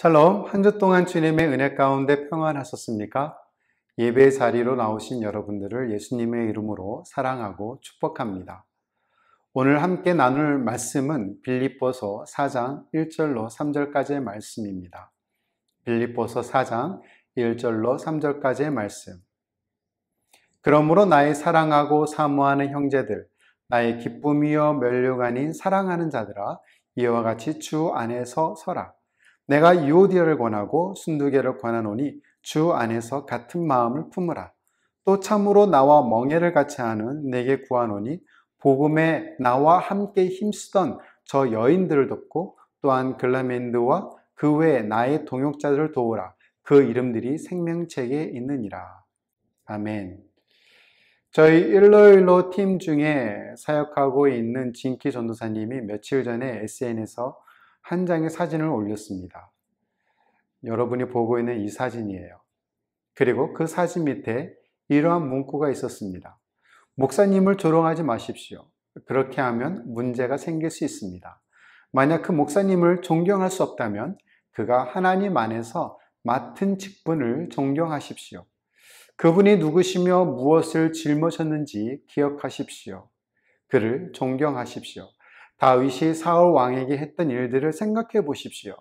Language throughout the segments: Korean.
샬롬, 한 주 동안 주님의 은혜 가운데 평안하셨습니까? 예배 자리로 나오신 여러분들을 예수님의 이름으로 사랑하고 축복합니다. 오늘 함께 나눌 말씀은 빌립보서 4장 1절로 3절까지의 말씀입니다. 빌립보서 4장 1절로 3절까지의 말씀. 그러므로 나의 사랑하고 사모하는 형제들, 나의 기쁨이여 멸류관인 사랑하는 자들아, 이와 같이 주 안에서 서라. 내가 이오디어를 권하고 순두개를 권하노니 주 안에서 같은 마음을 품으라. 또 참으로 나와 멍해를 같이 하는 내게 구하노니 복음에 나와 함께 힘쓰던 저 여인들을 돕고 또한 글라멘드와 그 외 나의 동역자들을 도우라. 그 이름들이 생명책에 있느니라. 아멘. 저희 일로일로 팀 중에 사역하고 있는 진키 전도사님이 며칠 전에 SN에서 한 장의 사진을 올렸습니다. 여러분이 보고 있는 이 사진이에요. 그리고 그 사진 밑에 이러한 문구가 있었습니다. 목사님을 조롱하지 마십시오. 그렇게 하면 문제가 생길 수 있습니다. 만약 그 목사님을 존경할 수 없다면 그가 하나님 안에서 맡은 직분을 존경하십시오. 그분이 누구시며 무엇을 짊어졌는지 기억하십시오. 그를 존경하십시오. 다윗이 사울 왕에게 했던 일들을 생각해 보십시오.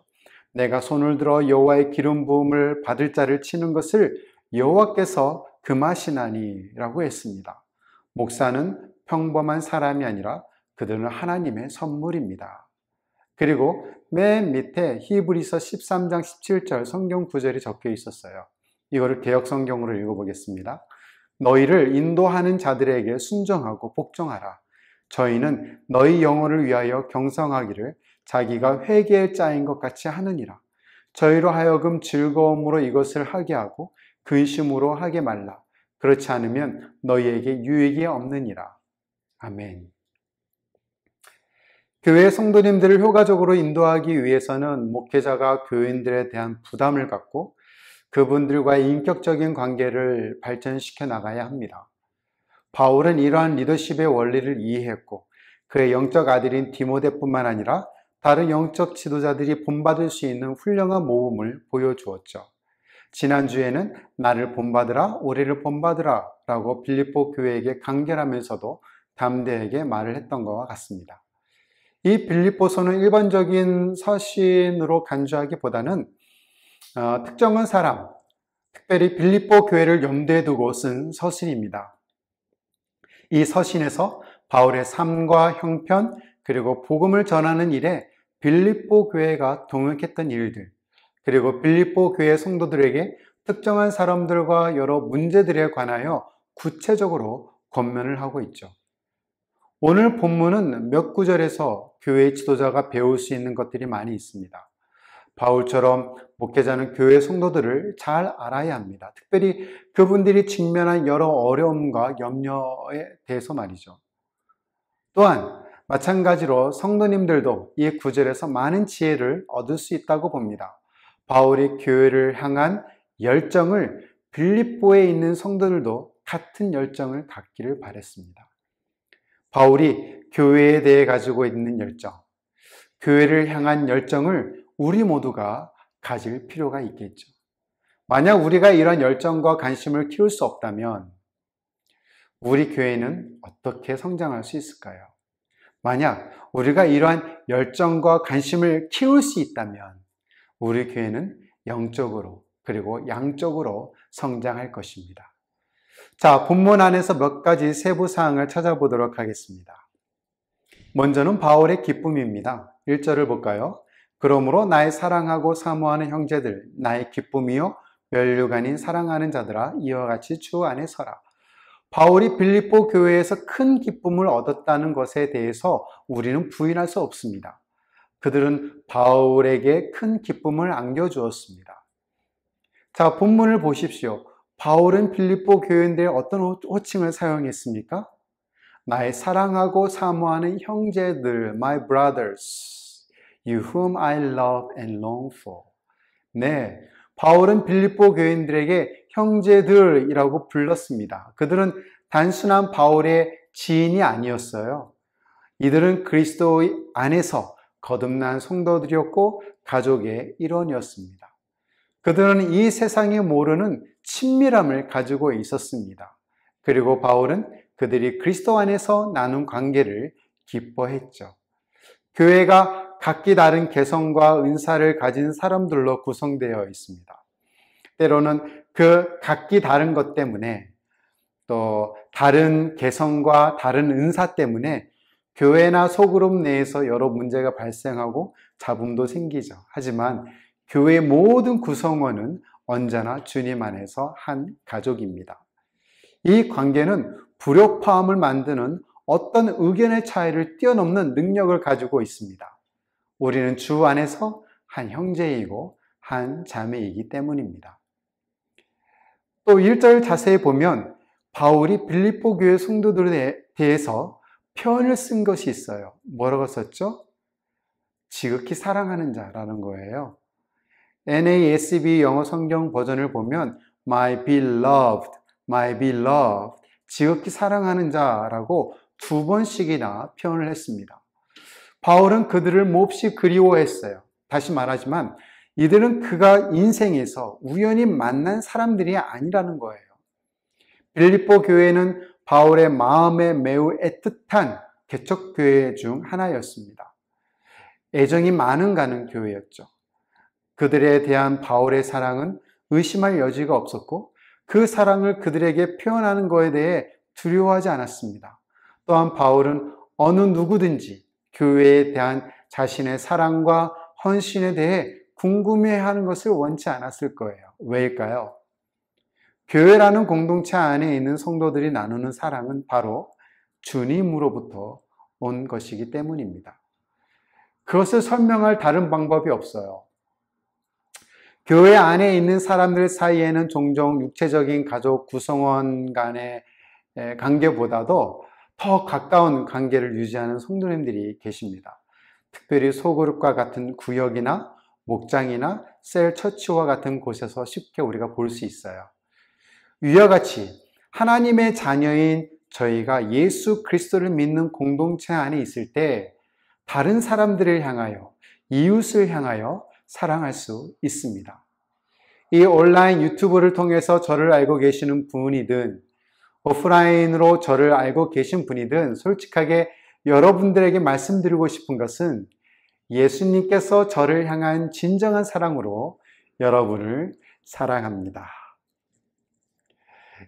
내가 손을 들어 여호와의 기름 부음을 받을 자를 치는 것을 여호와께서 금하시나니라고 했습니다. 목사는 평범한 사람이 아니라 그들은 하나님의 선물입니다. 그리고 맨 밑에 히브리서 13장 17절 성경 구절이 적혀 있었어요. 이거를 개혁 성경으로 읽어보겠습니다. 너희를 인도하는 자들에게 순종하고 복종하라. 저희는 너희 영혼을 위하여 경성하기를 자기가 회개의 짜인 것 같이 하느니라. 저희로 하여금 즐거움으로 이것을 하게 하고 근심으로 하게 말라. 그렇지 않으면 너희에게 유익이 없느니라. 아멘. 교회 성도님들을 효과적으로 인도하기 위해서는 목회자가 교인들에 대한 부담을 갖고 그분들과의 인격적인 관계를 발전시켜 나가야 합니다. 바울은 이러한 리더십의 원리를 이해했고 그의 영적 아들인 디모데뿐만 아니라 다른 영적 지도자들이 본받을 수 있는 훌륭한 모험을 보여주었죠. 지난주에는 나를 본받으라, 우리를 본받으라 라고 빌립보 교회에게 강결하면서도 담대에게 말을 했던 것과 같습니다. 이 빌립보서는 일반적인 서신으로 간주하기보다는 어, 특정한 사람, 특별히 빌립보 교회를 염두에 두고 쓴 서신입니다. 이 서신에서 바울의 삶과 형편 그리고 복음을 전하는 일에 빌립보 교회가 동역했던 일들 그리고 빌립보 교회 성도들에게 특정한 사람들과 여러 문제들에 관하여 구체적으로 권면을 하고 있죠. 오늘 본문은 몇 구절에서 교회 지도자가 배울 수 있는 것들이 많이 있습니다. 바울처럼 목회자는 교회 성도들을 잘 알아야 합니다. 특별히 그분들이 직면한 여러 어려움과 염려에 대해서 말이죠. 또한 마찬가지로 성도님들도 이 구절에서 많은 지혜를 얻을 수 있다고 봅니다. 바울이 교회를 향한 열정을 빌립보에 있는 성도들도 같은 열정을 갖기를 바랬습니다. 바울이 교회에 대해 가지고 있는 열정, 교회를 향한 열정을 우리 모두가 가질 필요가 있겠죠. 만약 우리가 이런 열정과 관심을 키울 수 없다면 우리 교회는 어떻게 성장할 수 있을까요? 만약 우리가 이러한 열정과 관심을 키울 수 있다면 우리 교회는 영적으로 그리고 양적으로 성장할 것입니다. 자, 본문 안에서 몇 가지 세부 사항을 찾아보도록 하겠습니다. 먼저는 바울의 기쁨입니다. 1절을 볼까요? 그러므로 나의 사랑하고 사모하는 형제들, 나의 기쁨이요 면류관인 사랑하는 자들아 이와 같이 주 안에 서라. 바울이 빌립보 교회에서 큰 기쁨을 얻었다는 것에 대해서 우리는 부인할 수 없습니다. 그들은 바울에게 큰 기쁨을 안겨주었습니다. 자, 본문을 보십시오. 바울은 빌립보 교회인들 어떤 호칭을 사용했습니까? 나의 사랑하고 사모하는 형제들, my brothers. You whom I love and long for. 네. 바울은 빌립보 교인들에게 형제들이라고 불렀습니다. 그들은 단순한 바울의 지인이 아니었어요. 이들은 그리스도 안에서 거듭난 성도들이었고 가족의 일원이었습니다. 그들은 이 세상이 모르는 친밀함을 가지고 있었습니다. 그리고 바울은 그들이 그리스도 안에서 나눈 관계를 기뻐했죠. 교회가 각기 다른 개성과 은사를 가진 사람들로 구성되어 있습니다. 때로는 그 각기 다른 것 때문에 또 다른 개성과 다른 은사 때문에 교회나 소그룹 내에서 여러 문제가 발생하고 잡음도 생기죠. 하지만 교회 모든 구성원은 언제나 주님 안에서 한 가족입니다. 이 관계는 불협화음을 만드는 어떤 의견의 차이를 뛰어넘는 능력을 가지고 있습니다. 우리는 주 안에서 한 형제이고 한 자매이기 때문입니다. 또 1절 자세히 보면 바울이 빌립보 교회 성도들에 대해서 표현을 쓴 것이 있어요. 뭐라고 썼죠? 지극히 사랑하는 자라는 거예요. NASB 영어 성경 버전을 보면 my beloved, my beloved, 지극히 사랑하는 자라고 두 번씩이나 표현을 했습니다. 바울은 그들을 몹시 그리워했어요. 다시 말하지만 이들은 그가 인생에서 우연히 만난 사람들이 아니라는 거예요. 빌립보 교회는 바울의 마음에 매우 애틋한 개척 교회 중 하나였습니다. 애정이 많은 가는 교회였죠. 그들에 대한 바울의 사랑은 의심할 여지가 없었고 그 사랑을 그들에게 표현하는 것에 대해 두려워하지 않았습니다. 또한 바울은 어느 누구든지 교회에 대한 자신의 사랑과 헌신에 대해 궁금해하는 것을 원치 않았을 거예요. 왜일까요? 교회라는 공동체 안에 있는 성도들이 나누는 사랑은 바로 주님으로부터 온 것이기 때문입니다. 그것을 설명할 다른 방법이 없어요. 교회 안에 있는 사람들 사이에는 종종 육체적인 가족 구성원 간의 관계보다도 더 가까운 관계를 유지하는 성도님들이 계십니다. 특별히 소그룹과 같은 구역이나 목장이나 셀 처치와 같은 곳에서 쉽게 우리가 볼 수 있어요. 위와 같이 하나님의 자녀인 저희가 예수 그리스도를 믿는 공동체 안에 있을 때 다른 사람들을 향하여 이웃을 향하여 사랑할 수 있습니다. 이 온라인 유튜브를 통해서 저를 알고 계시는 분이든 오프라인으로 저를 알고 계신 분이든 솔직하게 여러분들에게 말씀드리고 싶은 것은 예수님께서 저를 향한 진정한 사랑으로 여러분을 사랑합니다.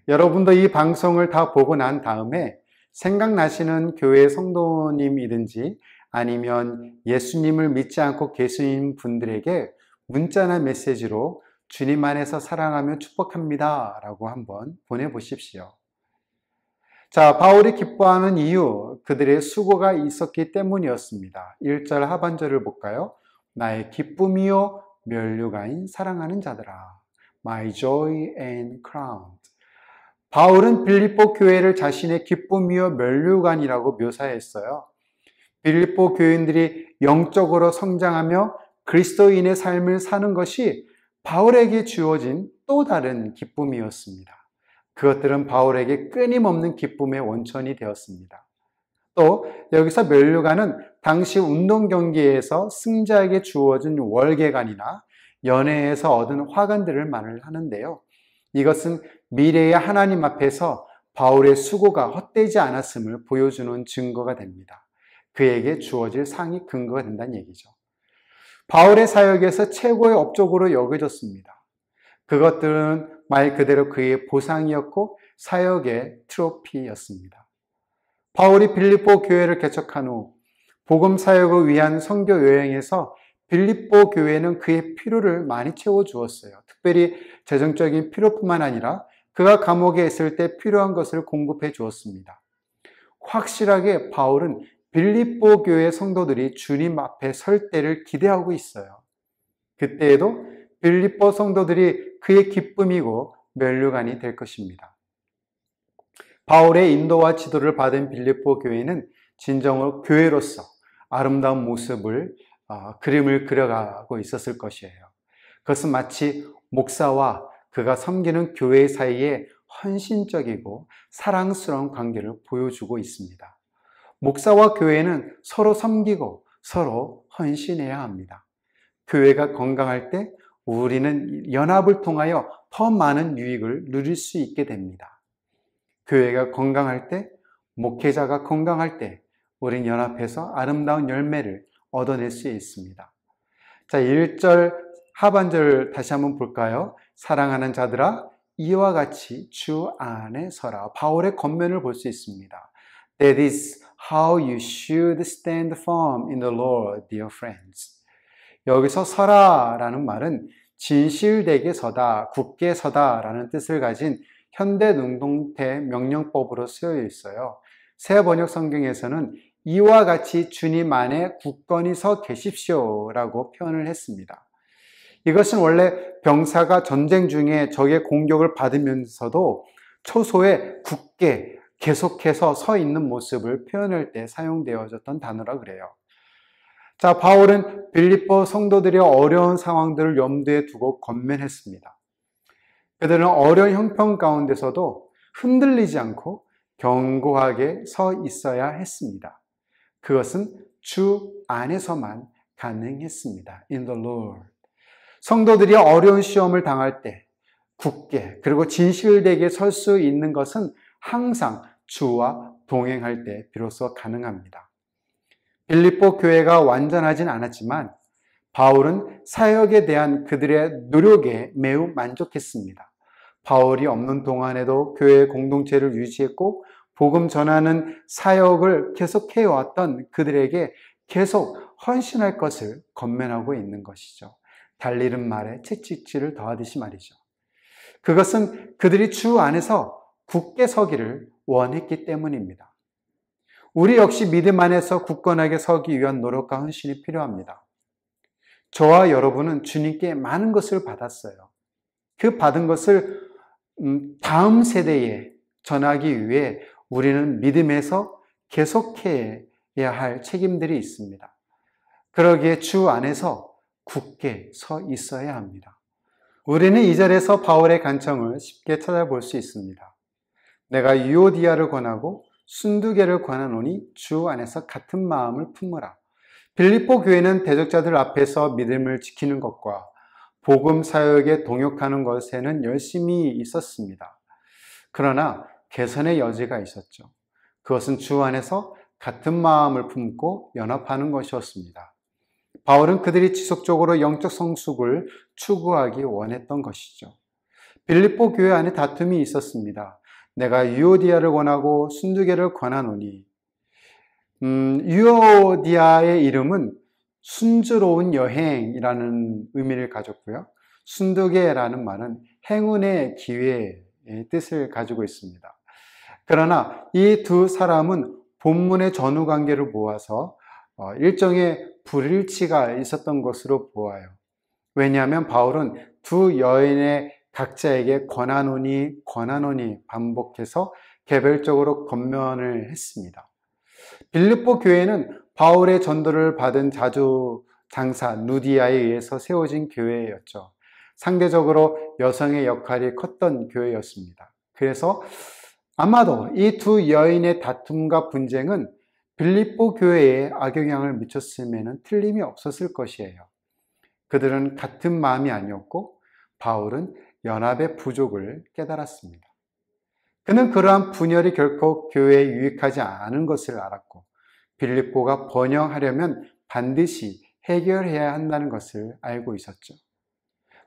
여러분도 이 방송을 다 보고 난 다음에 생각나시는 교회 성도님이든지 아니면 예수님을 믿지 않고 계신 분들에게 문자나 메시지로 주님 안에서 사랑하며 축복합니다 라고 한번 보내보십시오. 자, 바울이 기뻐하는 이유, 그들의 수고가 있었기 때문이었습니다. 1절 하반절을 볼까요? 나의 기쁨이요, 면류가인 사랑하는 자들아. My joy and crown. 바울은 빌립보 교회를 자신의 기쁨이요, 면류관이라고 묘사했어요. 빌립보 교인들이 영적으로 성장하며 그리스도인의 삶을 사는 것이 바울에게 주어진 또 다른 기쁨이었습니다. 그것들은 바울에게 끊임없는 기쁨의 원천이 되었습니다. 또 여기서 면류관은 당시 운동 경기에서 승자에게 주어진 월계관이나 연회에서 얻은 화관들을 말을 하는데요. 이것은 미래의 하나님 앞에서 바울의 수고가 헛되지 않았음을 보여주는 증거가 됩니다. 그에게 주어질 상이 근거가 된다는 얘기죠. 바울의 사역에서 최고의 업적으로 여겨졌습니다. 그것들은 말 그대로 그의 보상이었고 사역의 트로피였습니다. 바울이 빌립보 교회를 개척한 후 복음 사역을 위한 선교 여행에서 빌립보 교회는 그의 필요를 많이 채워 주었어요. 특별히 재정적인 필요뿐만 아니라 그가 감옥에 있을 때 필요한 것을 공급해 주었습니다. 확실하게 바울은 빌립보 교회 성도들이 주님 앞에 설 때를 기대하고 있어요. 그때에도 빌립보 성도들이 그의 기쁨이고 면류관이 될 것입니다. 바울의 인도와 지도를 받은 빌립보 교회는 진정으로 교회로서 아름다운 모습을 어, 그림을 그려가고 있었을 것이에요. 그것은 마치 목사와 그가 섬기는 교회 사이에 헌신적이고 사랑스러운 관계를 보여주고 있습니다. 목사와 교회는 서로 섬기고 서로 헌신해야 합니다. 교회가 건강할 때 우리는 연합을 통하여 더 많은 유익을 누릴 수 있게 됩니다. 교회가 건강할 때, 목회자가 건강할 때, 우린 연합해서 아름다운 열매를 얻어낼 수 있습니다. 자, 1절 하반절 다시 한번 볼까요? 사랑하는 자들아, 이와 같이 주 안에 서라. 바울의 권면을볼 수 있습니다. That is how you should stand firm in the Lord, dear friends. 여기서 서라라는 말은 진실되게 서다, 굳게 서다라는 뜻을 가진 현대 능동태 명령법으로 쓰여 있어요. 새 번역 성경에서는 이와 같이 주님 안에 굳건히 서 계십시오라고 표현을 했습니다. 이것은 원래 병사가 전쟁 중에 적의 공격을 받으면서도 초소에 굳게 계속해서 서 있는 모습을 표현할 때 사용되어졌던 단어라 그래요. 자, 바울은 빌립보 성도들의 어려운 상황들을 염두에 두고 건면했습니다. 그들은 어려운 형편 가운데서도 흔들리지 않고 견고하게 서 있어야 했습니다. 그것은 주 안에서만 가능했습니다. In the Lord. 성도들이 어려운 시험을 당할 때 굳게 그리고 진실되게 설 수 있는 것은 항상 주와 동행할 때 비로소 가능합니다. 빌립보 교회가 완전하진 않았지만 바울은 사역에 대한 그들의 노력에 매우 만족했습니다. 바울이 없는 동안에도 교회 공동체를 유지했고 복음 전하는 사역을 계속해 왔던 그들에게 계속 헌신할 것을 건면하고 있는 것이죠. 달리는 말에 채찍질을 더하듯이 말이죠. 그것은 그들이 주 안에서 굳게 서기를 원했기 때문입니다. 우리 역시 믿음 안에서 굳건하게 서기 위한 노력과 헌신이 필요합니다. 저와 여러분은 주님께 많은 것을 받았어요. 그 받은 것을 음, 다음 세대에 전하기 위해 우리는 믿음에서 계속해야 할 책임들이 있습니다. 그러기에 주 안에서 굳게 서 있어야 합니다. 우리는 이 절에서 바울의 간청을 쉽게 찾아볼 수 있습니다. 내가 유오디아를 권하고 순두계를 권하노니 주 안에서 같은 마음을 품으라. 빌립보 교회는 대적자들 앞에서 믿음을 지키는 것과 복음 사역에 동역하는 것에는 열심히 있었습니다. 그러나 개선의 여지가 있었죠. 그것은 주 안에서 같은 마음을 품고 연합하는 것이었습니다. 바울은 그들이 지속적으로 영적 성숙을 추구하기 원했던 것이죠. 빌립보 교회 안에 다툼이 있었습니다. 내가 유오디아를 권하고 순두개를 권하노니 음, 유오디아의 이름은 순조로운 여행이라는 의미를 가졌고요. 순두개라는 말은 행운의 기회의 뜻을 가지고 있습니다. 그러나 이 두 사람은 본문의 전후 관계를 모아서 어, 일정의 불일치가 있었던 것으로 보아요. 왜냐하면 바울은 두 여인의 각자에게 권하노니 권하노니 반복해서 개별적으로 건면을 했습니다. 빌립보 교회는 바울의 전도를 받은 자주 장사 누디아에 의해서 세워진 교회였죠. 상대적으로 여성의 역할이 컸던 교회였습니다. 그래서 아마도 이 두 여인의 다툼과 분쟁은 빌립보 교회에 악영향을 미쳤음에는 틀림이 없었을 것이에요. 그들은 같은 마음이 아니었고 바울은 연합의 부족을 깨달았습니다. 그는 그러한 분열이 결코 교회에 유익하지 않은 것을 알았고 빌립보가 번영하려면 반드시 해결해야 한다는 것을 알고 있었죠.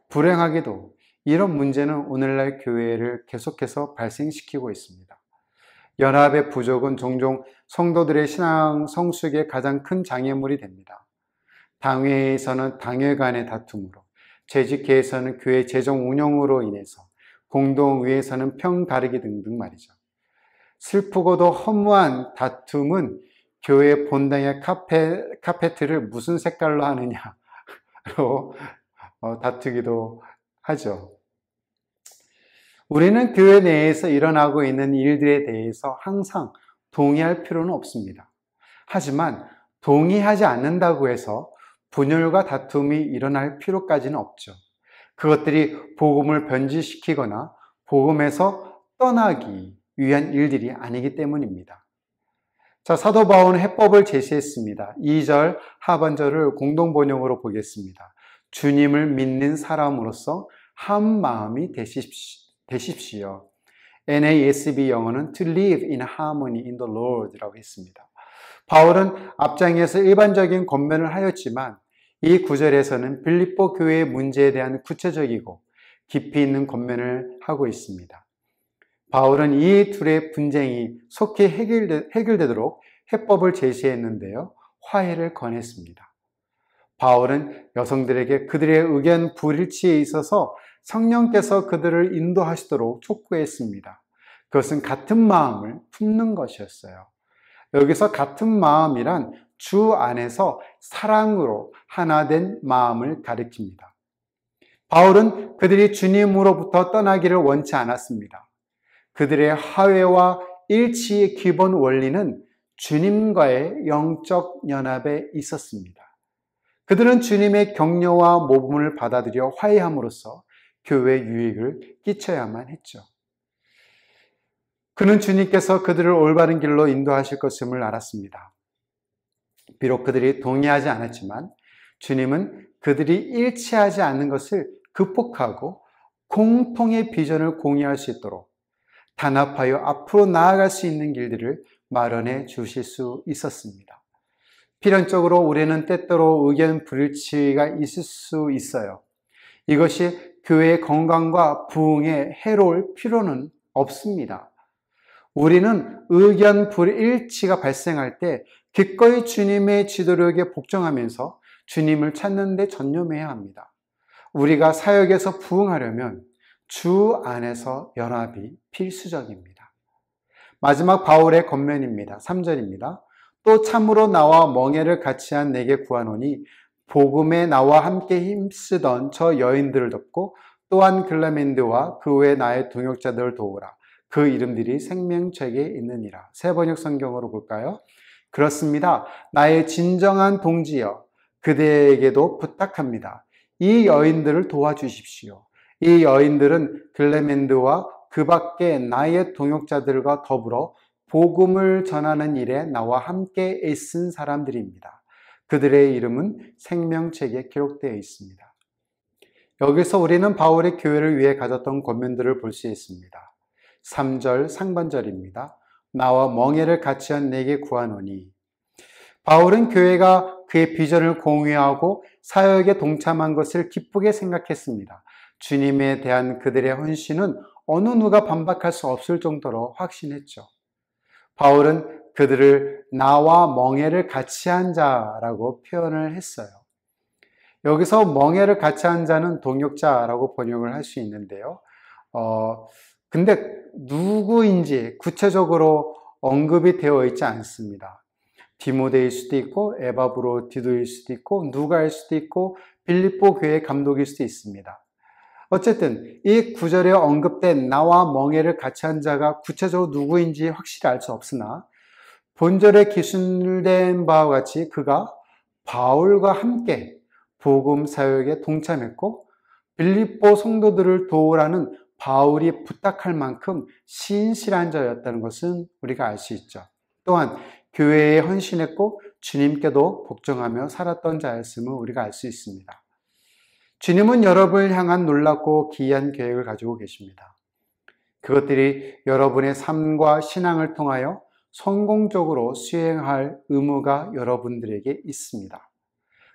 불행하게도 이런 문제는 오늘날 교회를 계속해서 발생시키고 있습니다. 연합의 부족은 종종 성도들의 신앙 성숙의 가장 큰 장애물이 됩니다. 당회에서는 당회 간의 다툼으로, 재직 개에서는 교회 재정 운영으로 인해서 공동의회에서는 평가르기 등등 말이죠. 슬프고도 허무한 다툼은 교회 본당의 카페, 카페트를 무슨 색깔로 하느냐로 어, 다투기도 하죠. 우리는 교회 내에서 일어나고 있는 일들에 대해서 항상 동의할 필요는 없습니다. 하지만 동의하지 않는다고 해서 분열과 다툼이 일어날 필요까지는 없죠. 그것들이 복음을 변질시키거나 복음에서 떠나기 위한 일들이 아니기 때문입니다. 자, 사도 바울은 해법을 제시했습니다. 2절 하반절을 공동 번역으로 보겠습니다. 주님을 믿는 사람으로서 한 마음이 되십시오. NASB 영어는 to live in harmony in the l o r d 라고 했습니다. 바울은 앞장에서 일반적인 권면을 하였지만 이 구절에서는 빌립보 교회의 문제에 대한 구체적이고 깊이 있는 권면을 하고 있습니다. 바울은 이 둘의 분쟁이 속히 해결되, 도록 해법을 제시했는데요. 화해를 권했습니다. 바울은 여성들에게 그들의 의견 불일치에 있어서 성령께서 그들을 인도하시도록 촉구했습니다. 그것은 같은 마음을 품는 것이었어요. 여기서 같은 마음이란 주 안에서 사랑으로 하나 된 마음을 가리킵니다. 바울은 그들이 주님으로부터 떠나기를 원치 않았습니다. 그들의 하회와 일치의 기본 원리는 주님과의 영적 연합에 있었습니다. 그들은 주님의 격려와 모범을 받아들여 화해함으로써 교회 유익을 끼쳐야만 했죠. 그는 주님께서 그들을 올바른 길로 인도하실 것임을 알았습니다. 비록 그들이 동의하지 않았지만 주님은 그들이 일치하지 않는 것을 극복하고 공통의 비전을 공유할 수 있도록 단합하여 앞으로 나아갈 수 있는 길들을 마련해 주실 수 있었습니다. 필연적으로 우리는 때때로 의견 불일치가 있을 수 있어요. 이것이 교회의 건강과 부흥에 해로울 필요는 없습니다. 우리는 의견 불일치가 발생할 때 기꺼이 주님의 지도력에 복종하면서 주님을 찾는 데 전념해야 합니다. 우리가 사역에서 부응하려면주 안에서 연합이 필수적입니다. 마지막 바울의 겉면입니다. 3절입니다. 또 참으로 나와 멍해를 같이 한 내게 구하노니 복음에 나와 함께 힘쓰던 저 여인들을 돕고 또한 글라멘드와 그 외 나의 동역자들을 도우라. 그 이름들이 생명책에 있느니라. 세 번역 성경으로 볼까요? 그렇습니다. 나의 진정한 동지여, 그대에게도 부탁합니다. 이 여인들을 도와주십시오. 이 여인들은 글레멘드와 그 밖에 나의 동역자들과 더불어 복음을 전하는 일에 나와 함께 애쓴 사람들입니다. 그들의 이름은 생명책에 기록되어 있습니다. 여기서 우리는 바울의 교회를 위해 가졌던 권면들을 볼 수 있습니다. 3절 상반절입니다. 나와 멍해를 같이 한 내게 구하노니. 바울은 교회가 그의 비전을 공유하고 사역에 동참한 것을 기쁘게 생각했습니다. 주님에 대한 그들의 헌신은 어느 누가 반박할 수 없을 정도로 확신했죠. 바울은 그들을 나와 멍해를 같이 한 자라고 표현을 했어요. 여기서 멍해를 같이 한 자는 동역자라고 번역을 할 수 있는데요. 어, 근데 누구인지 구체적으로 언급이 되어 있지 않습니다. 디모데일 수도 있고 에바브로 디도일 수도 있고 누가일 수도 있고 빌립보 교회 감독일 수도 있습니다. 어쨌든 이 구절에 언급된 나와 멍해를 같이 한 자가 구체적으로 누구인지 확실히 알 수 없으나 본절에 기술된 바와 같이 그가 바울과 함께 복음 사역에 동참했고 빌립보 성도들을 도우라는 바울이 부탁할 만큼 신실한 자였다는 것은 우리가 알 수 있죠. 또한 교회에 헌신했고 주님께도 복종하며 살았던 자였음을 우리가 알 수 있습니다. 주님은 여러분을 향한 놀랍고 기이한 계획을 가지고 계십니다. 그것들이 여러분의 삶과 신앙을 통하여 성공적으로 수행할 의무가 여러분들에게 있습니다.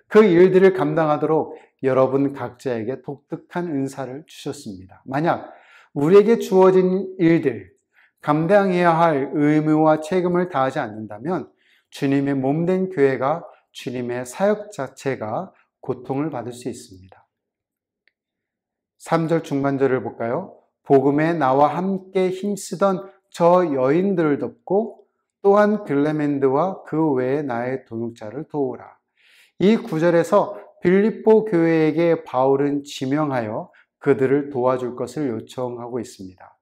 그 일들을 감당하도록 여러분 각자에게 독특한 은사를 주셨습니다. 만약 우리에게 주어진 일들, 감당해야 할 의무와 책임을 다하지 않는다면 주님의 몸된 교회가 주님의 사역 자체가 고통을 받을 수 있습니다. 3절 중반절을 볼까요? 복음에 나와 함께 힘쓰던 저 여인들을 돕고 또한 글레멘드와 그 외에 나의 동역자를 도우라. 이 구절에서 빌립보 교회에게 바울은 지명하여 그들을 도와줄 것을 요청하고 있습니다.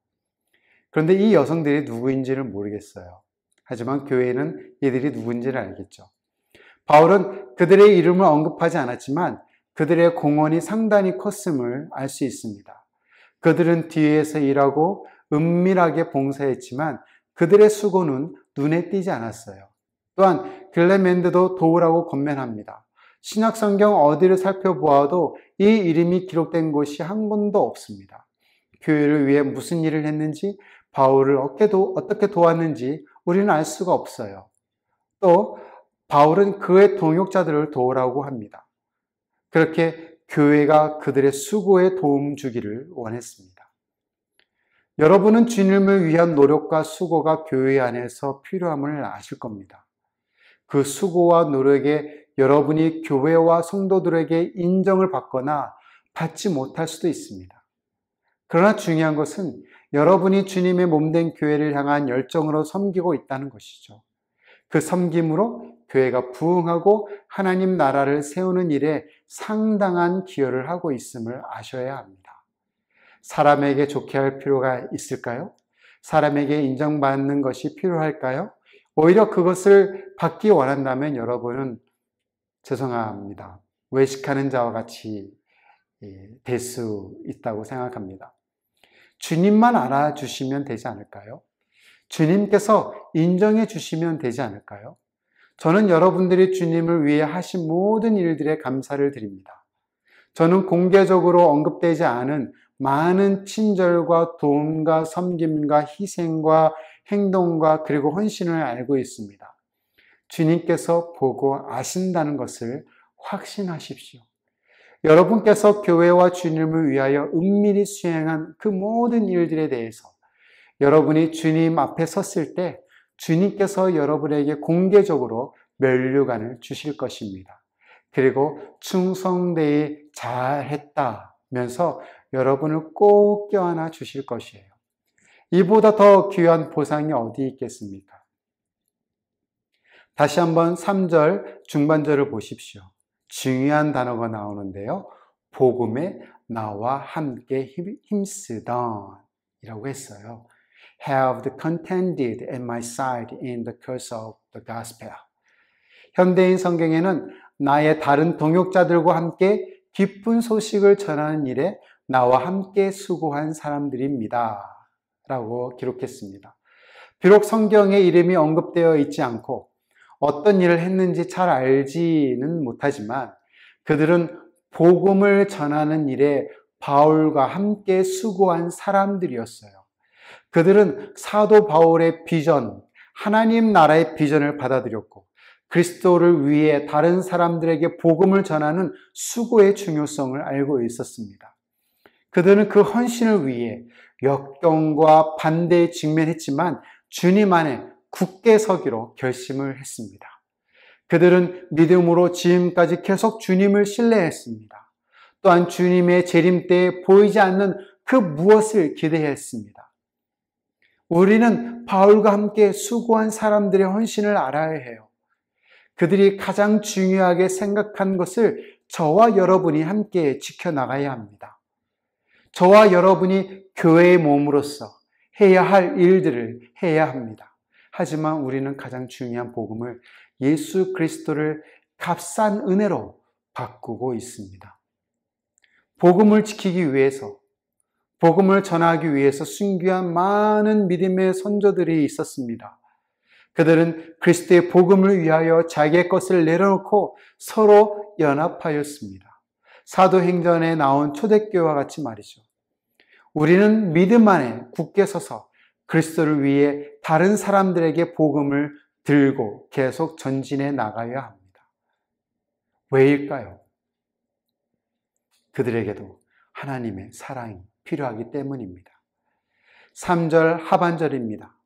그런데 이 여성들이 누구인지는 모르겠어요. 하지만 교회는 이들이 누군지를 알겠죠. 바울은 그들의 이름을 언급하지 않았지만 그들의 공헌이 상당히 컸음을 알 수 있습니다. 그들은 뒤에서 일하고 은밀하게 봉사했지만 그들의 수고는 눈에 띄지 않았어요. 또한 글레멘드도 도우라고 건면합니다. 신약성경 어디를 살펴보아도 이 이름이 기록된 곳이 한번도 없습니다. 교회를 위해 무슨 일을 했는지, 바울을 어깨도, 어떻게 도왔는지 우리는 알 수가 없어요. 또, 바울은 그의 동역자들을 도우라고 합니다. 그렇게 교회가 그들의 수고에 도움 주기를 원했습니다. 여러분은 주님을 위한 노력과 수고가 교회 안에서 필요함을 아실 겁니다. 그 수고와 노력에 여러분이 교회와 성도들에게 인정을 받거나 받지 못할 수도 있습니다. 그러나 중요한 것은 여러분이 주님의 몸된 교회를 향한 열정으로 섬기고 있다는 것이죠. 그 섬김으로 교회가 부흥하고 하나님 나라를 세우는 일에 상당한 기여를 하고 있음을 아셔야 합니다. 사람에게 좋게 할 필요가 있을까요? 사람에게 인정받는 것이 필요할까요? 오히려 그것을 받기 원한다면 여러분은 죄송합니다. 외식하는 자와 같이 예, 될수 있다고 생각합니다. 주님만 알아주시면 되지 않을까요? 주님께서 인정해 주시면 되지 않을까요? 저는 여러분들이 주님을 위해 하신 모든 일들에 감사를 드립니다. 저는 공개적으로 언급되지 않은 많은 친절과 도움과 섬김과 희생과 행동과 그리고 헌신을 알고 있습니다. 주님께서 보고 아신다는 것을 확신하십시오. 여러분께서 교회와 주님을 위하여 은밀히 수행한 그 모든 일들에 대해서 여러분이 주님 앞에 섰을 때 주님께서 여러분에게 공개적으로 면류관을 주실 것입니다. 그리고 충성되이 잘했다면서 여러분을 꼭 껴안아 주실 것이에요. 이보다 더 귀한 보상이 어디 있겠습니까? 다시 한번 3절 중반절을 보십시오. 중요한 단어가 나오는데요. 복음에 나와 함께 힘쓰던 이라고 했어요. Have contended at my side in the curse of the gospel. 현대인 성경에는 나의 다른 동역자들과 함께 기쁜 소식을 전하는 일에 나와 함께 수고한 사람들입니다. 라고 기록했습니다. 비록 성경의 이름이 언급되어 있지 않고 어떤 일을 했는지 잘 알지는 못하지만 그들은 복음을 전하는 일에 바울과 함께 수고한 사람들이었어요. 그들은 사도 바울의 비전, 하나님 나라의 비전을 받아들였고 그리스도를 위해 다른 사람들에게 복음을 전하는 수고의 중요성을 알고 있었습니다. 그들은 그 헌신을 위해 역경과 반대에 직면했지만 주님 안에 굳게 서기로 결심을 했습니다. 그들은 믿음으로 지금까지 계속 주님을 신뢰했습니다. 또한 주님의 재림 때에 보이지 않는 그 무엇을 기대했습니다. 우리는 바울과 함께 수고한 사람들의 헌신을 알아야 해요. 그들이 가장 중요하게 생각한 것을 저와 여러분이 함께 지켜나가야 합니다. 저와 여러분이 교회의 몸으로서 해야 할 일들을 해야 합니다. 하지만 우리는 가장 중요한 복음을 예수 그리스도를 값싼 은혜로 바꾸고 있습니다. 복음을 지키기 위해서, 복음을 전하기 위해서 순교한 많은 믿음의 선조들이 있었습니다. 그들은 그리스도의 복음을 위하여 자기의 것을 내려놓고 서로 연합하였습니다. 사도행전에 나온 초대교와 같이 말이죠. 우리는 믿음 안에 굳게 서서 그리스도를 위해 다른 사람들에게 복음을 들고 계속 전진해 나가야 합니다. 왜일까요? 그들에게도 하나님의 사랑이 필요하기 때문입니다. 3절 하반절입니다.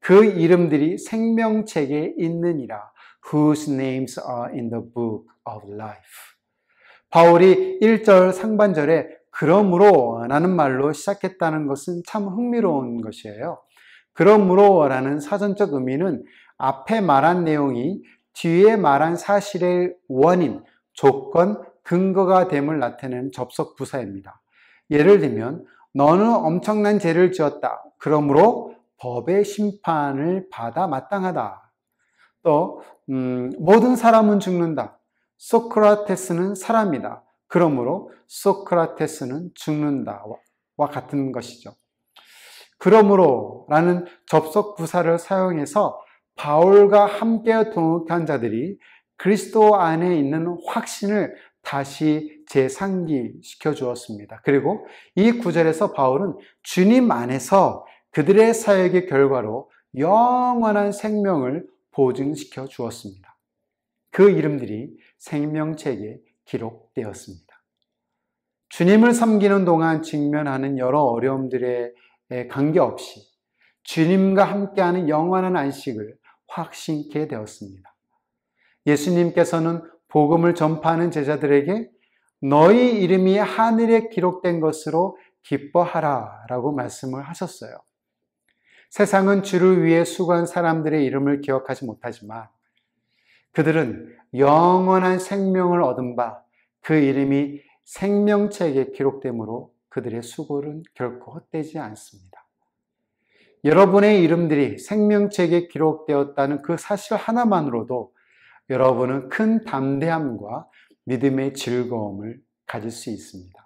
그 이름들이 생명책에 있느니라. Whose names are in the book of life. 바울이 1절 상반절에 그러므로 라는 말로 시작했다는 것은 참 흥미로운 것이에요. 그러므로라는 사전적 의미는 앞에 말한 내용이 뒤에 말한 사실의 원인, 조건, 근거가 됨을 나타내는 접속 부사입니다. 예를 들면 너는 엄청난 죄를 지었다. 그러므로 법의 심판을 받아 마땅하다. 또 음, 모든 사람은 죽는다. 소크라테스는 사람이다. 그러므로 소크라테스는 죽는다와 같은 것이죠. 그러므로 라는 접속 부사를 사용해서 바울과 함께 동역한 자들이 그리스도 안에 있는 확신을 다시 재상기시켜 주었습니다. 그리고 이 구절에서 바울은 주님 안에서 그들의 사역의 결과로 영원한 생명을 보증시켜 주었습니다. 그 이름들이 생명책에 기록되었습니다. 주님을 섬기는 동안 직면하는 여러 어려움들에 관계없이 주님과 함께하는 영원한 안식을 확신케 되었습니다. 예수님께서는 복음을 전파하는 제자들에게 너희 이름이 하늘에 기록된 것으로 기뻐하라 라고 말씀을 하셨어요. 세상은 주를 위해 수고한 사람들의 이름을 기억하지 못하지만 그들은 영원한 생명을 얻은 바 그 이름이 생명체에게 기록되므로 그들의 수고는 결코 헛되지 않습니다. 여러분의 이름들이 생명책에 기록되었다는 그 사실 하나만으로도 여러분은 큰 담대함과 믿음의 즐거움을 가질 수 있습니다.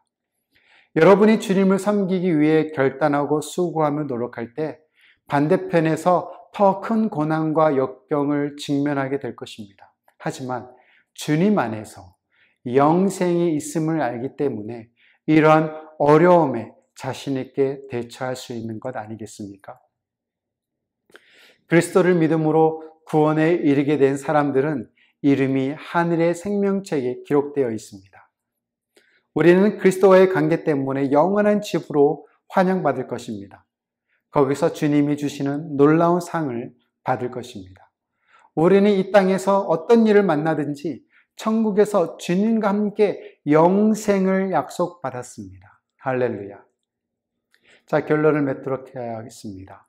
여러분이 주님을 섬기기 위해 결단하고 수고하며 노력할 때 반대편에서 더 큰 고난과 역경을 직면하게 될 것입니다. 하지만 주님 안에서 영생이 있음을 알기 때문에 이러한 어려움에 자신있게 대처할 수 있는 것 아니겠습니까? 그리스도를 믿음으로 구원에 이르게 된 사람들은 이름이 하늘의 생명책에 기록되어 있습니다. 우리는 그리스도와의 관계 때문에 영원한 집으로 환영받을 것입니다. 거기서 주님이 주시는 놀라운 상을 받을 것입니다. 우리는 이 땅에서 어떤 일을 만나든지 천국에서 주님과 함께 영생을 약속받았습니다. 할렐루야. 자, 결론을 맺도록 해야 겠습니다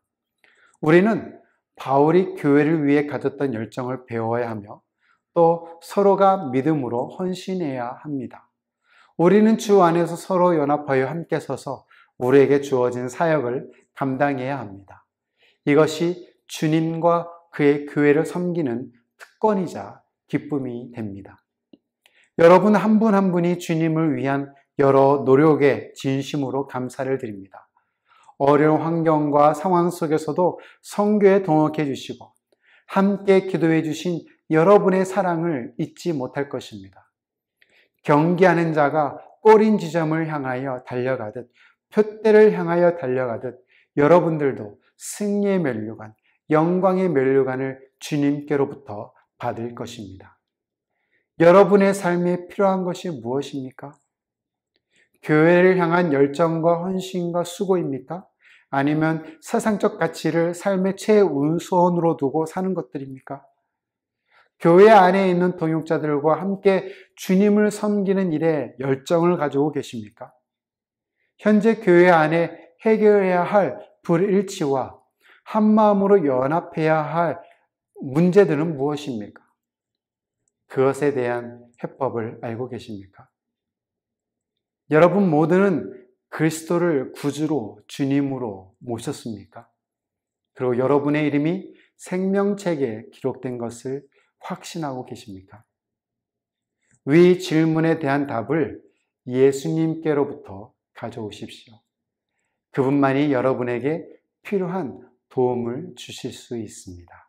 우리는 바울이 교회를 위해 가졌던 열정을 배워야 하며 또 서로가 믿음으로 헌신해야 합니다. 우리는 주 안에서 서로 연합하여 함께 서서 우리에게 주어진 사역을 감당해야 합니다. 이것이 주님과 그의 교회를 섬기는 특권이자 기쁨이 됩니다. 여러분 한 분한 한 분이 주님을 위한 여러 노력에 진심으로 감사를 드립니다. 어려운 환경과 상황 속에서도 성교에 동역해 주시고 함께 기도해 주신 여러분의 사랑을 잊지 못할 것입니다. 경기하는 자가 꼬린 지점을 향하여 달려가듯 표대를 향하여 달려가듯 여러분들도 승리의 면류관 영광의 면류관을 주님께로부터 받을 것입니다. 여러분의 삶에 필요한 것이 무엇입니까? 교회를 향한 열정과 헌신과 수고입니까? 아니면 세상적 가치를 삶의 최우선으로 두고 사는 것들입니까? 교회 안에 있는 동역자들과 함께 주님을 섬기는 일에 열정을 가지고 계십니까? 현재 교회 안에 해결해야 할 불일치와 한마음으로 연합해야 할 문제들은 무엇입니까? 그것에 대한 해법을 알고 계십니까? 여러분 모두는 그리스도를 구주로 주님으로 모셨습니까? 그리고 여러분의 이름이 생명책에 기록된 것을 확신하고 계십니까? 위 질문에 대한 답을 예수님께로부터 가져오십시오. 그분만이 여러분에게 필요한 도움을 주실 수 있습니다.